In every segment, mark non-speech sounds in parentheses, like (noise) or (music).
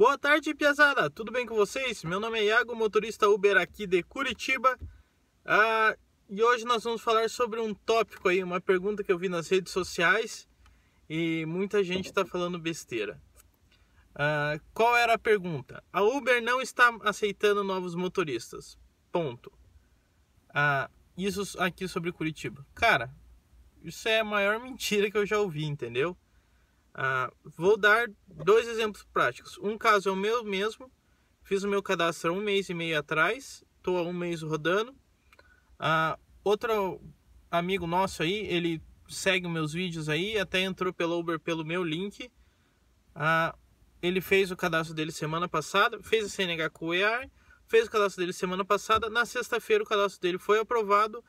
Boa tarde, Piazada! Tudo bem com vocês? Meu nome é Iago, motorista Uber aqui de Curitiba. Ah, e hoje nós vamos falar sobre um tópico aí, uma pergunta que eu vi nas redes sociais e muita gente está falando besteira. Ah, qual era a pergunta? A Uber não está aceitando novos motoristas. Ponto. Ah, isso aqui sobre Curitiba. Cara, isso é a maior (laughs) mentira que eu já ouvi, entendeu? Ah, vou dar dois exemplos práticos. Um caso é o meu mesmo. Fiz o meu cadastro há um mês e meio atrás. Estou há um mês rodando. Ah, outro amigo nosso aí, ele segue meus vídeos aí, até entrou pelo Uber pelo meu link. Ah, ele fez o cadastro dele semana passada, fez a CNH com o EAR, fez o cadastro dele semana passada. Na sexta-feira o cadastro dele foi aprovado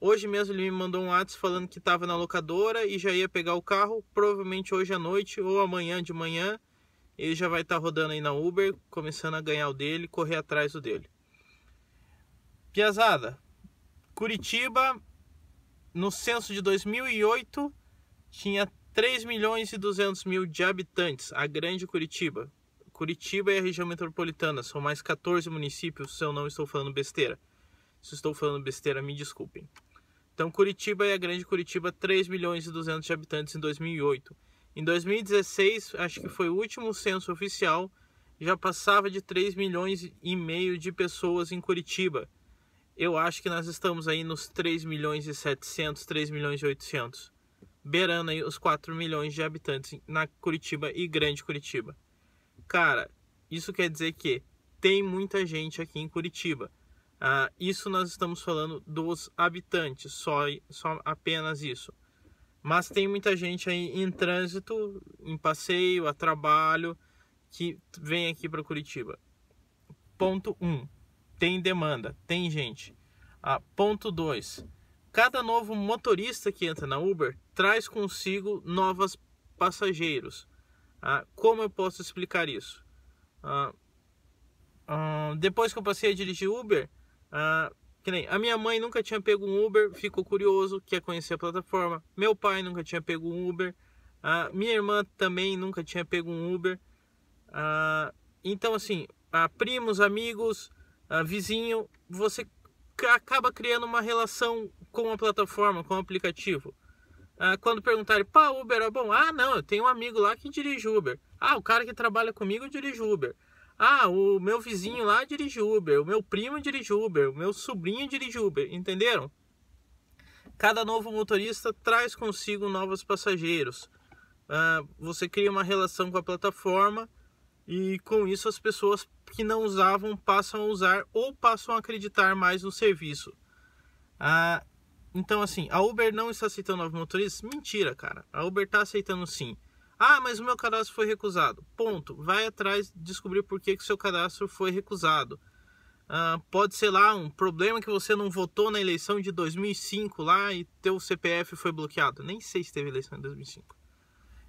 Hoje mesmo ele me mandou um WhatsApp falando que estava na locadora e já ia pegar o carro. Provavelmente hoje à noite ou amanhã de manhã ele já vai estar tá rodando aí na Uber, começando a ganhar o dele, correr atrás do dele. Piazada, Curitiba, no censo de 2008, tinha 3 milhões e 200 mil de habitantes, a grande Curitiba. Curitiba é a região metropolitana, são mais 14 municípios, se eu não estou falando besteira. Se estou falando besteira, me desculpem. Então Curitiba e a Grande Curitiba, 3 milhões e 200 de habitantes em 2008. Em 2016, acho que foi o último censo oficial, já passava de 3 milhões e meio de pessoas em Curitiba. Eu acho que nós estamos aí nos 3 milhões e 700, 3 milhões e 800. Beirando aí os 4 milhões de habitantes na Curitiba e Grande Curitiba. Cara, isso quer dizer que tem muita gente aqui em Curitiba. Ah, isso nós estamos falando dos habitantes, só, só apenas isso. Mas tem muita gente aí em trânsito, em passeio, a trabalho, que vem aqui para Curitiba. Ponto 1. Um, tem demanda, tem gente. Ah, ponto 2. Cada novo motorista que entra na Uber traz consigo novos passageiros. Ah, como eu posso explicar isso? Ah, ah, depois que eu passei a dirigir Uber, ah, a minha mãe nunca tinha pego um Uber, ficou curioso, quer conhecer a plataforma. Meu pai nunca tinha pego um Uber. Ah, minha irmã também nunca tinha pego um Uber. Ah, então, assim, ah, primos, amigos, ah, vizinho, você acaba criando uma relação com a plataforma, com o aplicativo. Ah, quando perguntarem, pá, Uber é bom? Ah, não, eu tenho um amigo lá que dirige Uber. Ah, o cara que trabalha comigo dirige Uber. Ah, o meu vizinho lá dirige Uber, o meu primo dirige Uber, o meu sobrinho dirige Uber, entenderam? Cada novo motorista traz consigo novos passageiros. Ah, você cria uma relação com a plataforma e com isso as pessoas que não usavam passam a usar ou passam a acreditar mais no serviço. Ah, então, assim, a Uber não está aceitando novos motoristas? Mentira, cara. A Uber está aceitando sim. Ah, mas o meu cadastro foi recusado. Ponto. Vai atrás descobrir por que o seu cadastro foi recusado. Ah, pode ser lá um problema que você não votou na eleição de 2005 lá e teu CPF foi bloqueado. Nem sei se teve eleição em 2005.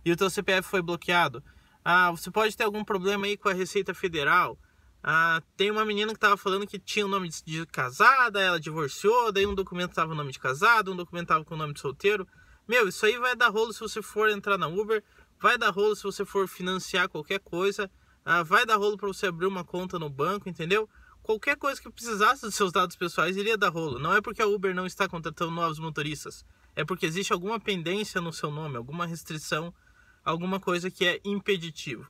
E o teu CPF foi bloqueado. Ah, você pode ter algum problema aí com a Receita Federal. Ah, tem uma menina que estava falando que tinha o nome de casada, ela divorciou, daí um documento estava o nome de casado, um documento estava com o nome de solteiro. Meu, isso aí vai dar rolo se você for entrar na Uber vai dar rolo se você for financiar qualquer coisa, ah, vai dar rolo para você abrir uma conta no banco, entendeu? Qualquer coisa que precisasse dos seus dados pessoais iria dar rolo. Não é porque a Uber não está contratando novos motoristas, é porque existe alguma pendência no seu nome, alguma restrição, alguma coisa que é impeditivo.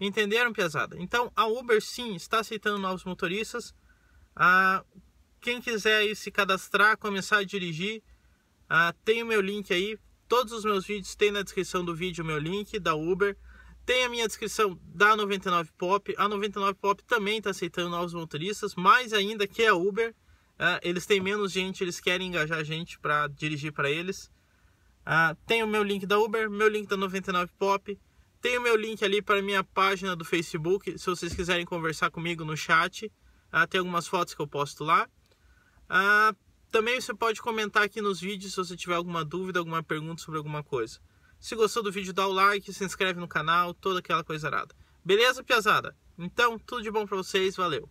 Entenderam, pesada? Então a Uber sim está aceitando novos motoristas. Ah, quem quiser se cadastrar, começar a dirigir, ah, tem o meu link aí, Todos os meus vídeos tem na descrição do vídeo o meu link da Uber. Tem a minha descrição da 99 Pop. A 99 Pop também está aceitando novos motoristas, mais ainda que a Uber. Uh, eles têm menos gente, eles querem engajar gente para dirigir para eles. Uh, tem o meu link da Uber, meu link da 99 Pop. Tem o meu link ali para minha página do Facebook, se vocês quiserem conversar comigo no chat. Uh, tem algumas fotos que eu posto lá. Uh, também você pode comentar aqui nos vídeos se você tiver alguma dúvida, alguma pergunta sobre alguma coisa. Se gostou do vídeo, dá o like, se inscreve no canal, toda aquela coisa arada. Beleza, piazada? Então, tudo de bom para vocês, valeu!